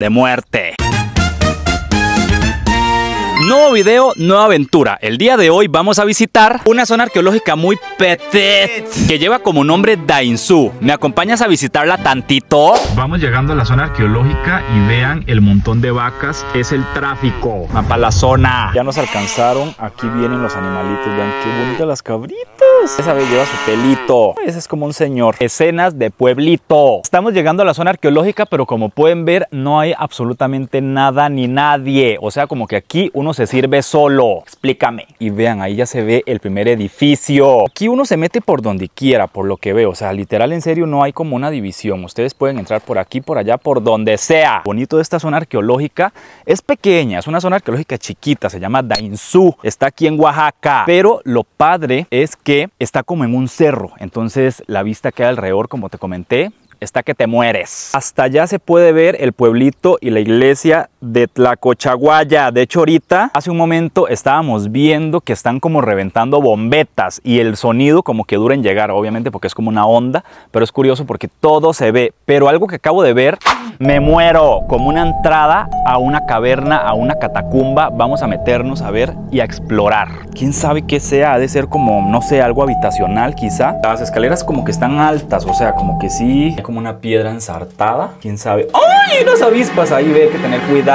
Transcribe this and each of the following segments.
de muerte. Nuevo video, nueva aventura. El día de hoy vamos a visitar una zona arqueológica muy petet que lleva como nombre Dainzú. ¿Me acompañas a visitarla tantito? Vamos llegando a la zona arqueológica y vean el montón de vacas. Es el tráfico. Mapa la zona. Ya nos alcanzaron. Aquí vienen los animalitos. Vean qué bonitas las cabritas. Esa vez lleva su pelito. Ese es como un señor. Escenas de pueblito. Estamos llegando a la zona arqueológica, pero como pueden ver, no hay absolutamente nada ni nadie. O sea, como que aquí uno se sirve solo. Explícame. Y vean, ahí ya se ve el primer edificio. Aquí uno se mete por donde quiera, por lo que veo. O sea, literal, en serio, no hay como una división. Ustedes pueden entrar por aquí, por allá, por donde sea. bonito de esta zona arqueológica es pequeña. Es una zona arqueológica chiquita. Se llama Dainzú. Está aquí en Oaxaca. Pero lo padre es que está como en un cerro. Entonces, la vista que hay alrededor, como te comenté, está que te mueres. Hasta allá se puede ver el pueblito y la iglesia de Tlacochaguaya. De hecho, ahorita, hace un momento estábamos viendo que están como reventando bombetas y el sonido como que dura en llegar, obviamente porque es como una onda, pero es curioso porque todo se ve. Pero algo que acabo de ver, me muero, como una entrada a una caverna, a una catacumba. Vamos a meternos a ver y a explorar. ¿Quién sabe qué sea? Ha de ser como, no sé, algo habitacional quizá. Las escaleras como que están altas, o sea, como que sí, hay como una piedra ensartada. ¿Quién sabe? ¡Ay! Unas avispas ahí, ve que tener cuidado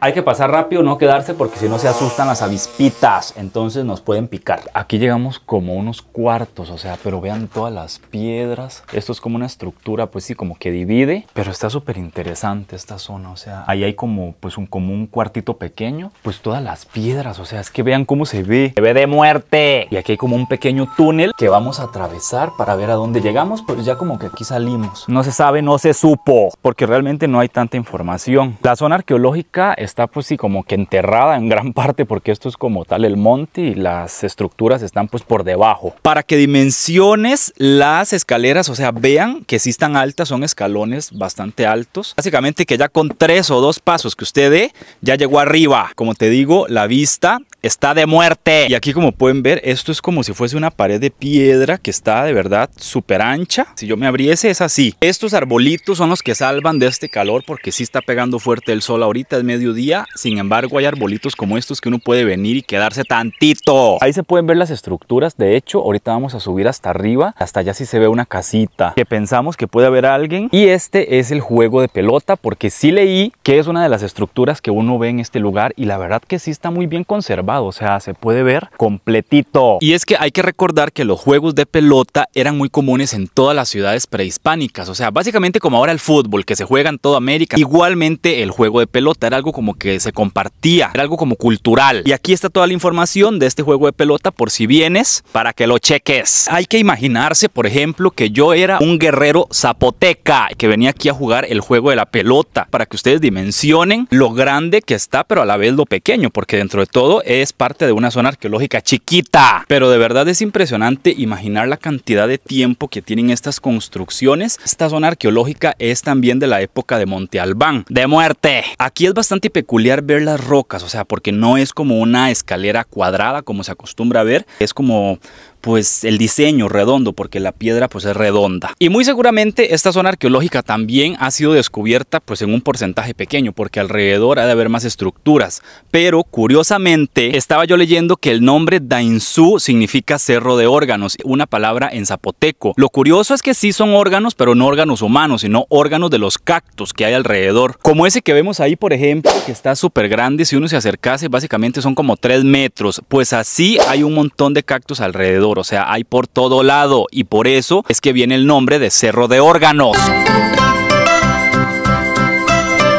hay que pasar rápido, no quedarse porque si no se asustan las avispitas, entonces nos pueden picar. Aquí llegamos como unos cuartos, o sea, pero vean todas las piedras. Esto es como una estructura, pues sí, como que divide, pero está súper interesante esta zona, o sea, ahí hay como pues un como un cuartito pequeño, pues todas las piedras, o sea, es que vean cómo se ve. Se ve de muerte. Y aquí hay como un pequeño túnel que vamos a atravesar para ver a dónde llegamos, pues ya como que aquí salimos. No se sabe, no se supo, porque realmente no hay tanta información. La zona arqueológica está pues sí como que enterrada en gran parte porque esto es como tal el monte y las estructuras están pues por debajo. Para que dimensiones las escaleras, o sea, vean que sí están altas, son escalones bastante altos. Básicamente que ya con tres o dos pasos que usted dé, ya llegó arriba. Como te digo, la vista está de muerte. Y aquí como pueden ver, esto es como si fuese una pared de piedra que está de verdad súper ancha. Si yo me abriese es así. Estos arbolitos son los que salvan de este calor porque sí está pegando fuerte el sol ahorita, es mediodía. Sin embargo, hay arbolitos como estos que uno puede venir y quedarse tantito. Ahí se pueden ver las estructuras. De hecho, ahorita vamos a subir hasta arriba. Hasta allá sí se ve una casita que pensamos que puede haber alguien. Y este es el juego de pelota porque sí leí que es una de las estructuras que uno ve en este lugar y la verdad que sí está muy bien conservada o sea, se puede ver completito. Y es que hay que recordar que los juegos de pelota eran muy comunes en todas las ciudades prehispánicas, o sea, básicamente como ahora el fútbol que se juega en toda América, igualmente el juego de pelota era algo como que se compartía, era algo como cultural. Y aquí está toda la información de este juego de pelota por si vienes, para que lo cheques. Hay que imaginarse, por ejemplo, que yo era un guerrero zapoteca que venía aquí a jugar el juego de la pelota, para que ustedes dimensionen lo grande que está, pero a la vez lo pequeño, porque dentro de todo es es parte de una zona arqueológica chiquita, pero de verdad es impresionante imaginar la cantidad de tiempo que tienen estas construcciones. Esta zona arqueológica es también de la época de Monte Albán, de muerte. Aquí es bastante peculiar ver las rocas, o sea, porque no es como una escalera cuadrada como se acostumbra a ver, es como pues el diseño redondo, porque la piedra pues es redonda. Y muy seguramente esta zona arqueológica también ha sido descubierta pues en un porcentaje pequeño, porque alrededor ha de haber más estructuras. Pero curiosamente estaba yo leyendo que el nombre Dainzú significa cerro de órganos, una palabra en zapoteco. Lo curioso es que sí son órganos, pero no órganos humanos, sino órganos de los cactus que hay alrededor. Como ese que vemos ahí, por ejemplo, que está súper grande, si uno se acercase básicamente son como 3 metros, pues así hay un montón de cactus alrededor o sea, hay por todo lado y por eso es que viene el nombre de Cerro de Órganos.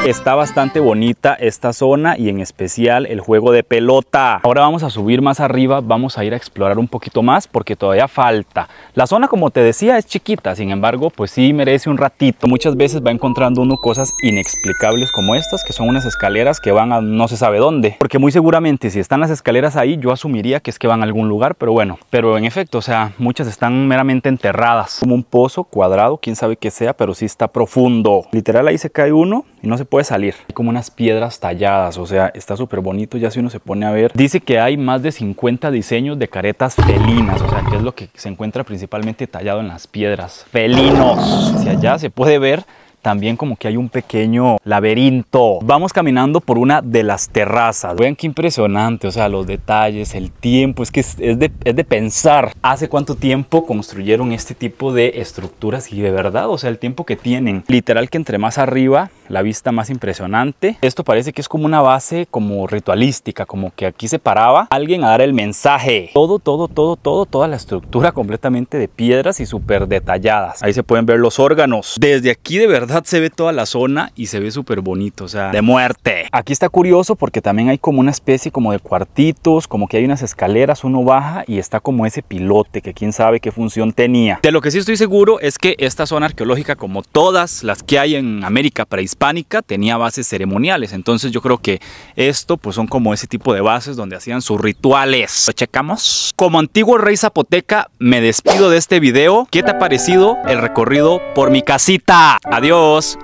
Está bastante bonita esta zona y en especial el juego de pelota. Ahora vamos a subir más arriba, vamos a ir a explorar un poquito más porque todavía falta. La zona como te decía es chiquita, sin embargo pues sí merece un ratito. Muchas veces va encontrando uno cosas inexplicables como estas que son unas escaleras que van a no se sabe dónde. Porque muy seguramente si están las escaleras ahí yo asumiría que es que van a algún lugar, pero bueno. Pero en efecto, o sea, muchas están meramente enterradas. Como un pozo cuadrado, quién sabe qué sea, pero sí está profundo. Literal ahí se cae uno y no se puede salir. Hay como unas piedras talladas, o sea, está súper bonito ya si uno se pone a ver. Dice que hay más de 50 diseños de caretas felinas, o sea, que es lo que se encuentra principalmente tallado en las piedras. ¡Felinos! Si allá se puede ver también como que hay un pequeño laberinto. Vamos caminando por una de las terrazas. Vean qué impresionante, o sea, los detalles, el tiempo, es que de, es de pensar. ¿Hace cuánto tiempo construyeron este tipo de estructuras? Y de verdad, o sea, el tiempo que tienen. Literal que entre más arriba la vista más impresionante. Esto parece que es como una base como ritualística, como que aquí se paraba alguien a dar el mensaje. Todo, todo, todo, todo, toda la estructura completamente de piedras y súper detalladas. Ahí se pueden ver los órganos. Desde aquí de verdad se ve toda la zona y se ve súper bonito, o sea, de muerte. Aquí está curioso porque también hay como una especie como de cuartitos, como que hay unas escaleras, uno baja y está como ese pilote que quién sabe qué función tenía. De lo que sí estoy seguro es que esta zona arqueológica, como todas las que hay en América prehispánica, hispánica tenía bases ceremoniales. Entonces yo creo que esto pues son como ese tipo de bases donde hacían sus rituales. Lo checamos. Como antiguo rey zapoteca me despido de este video. ¿Qué te ha parecido el recorrido por mi casita? Adiós.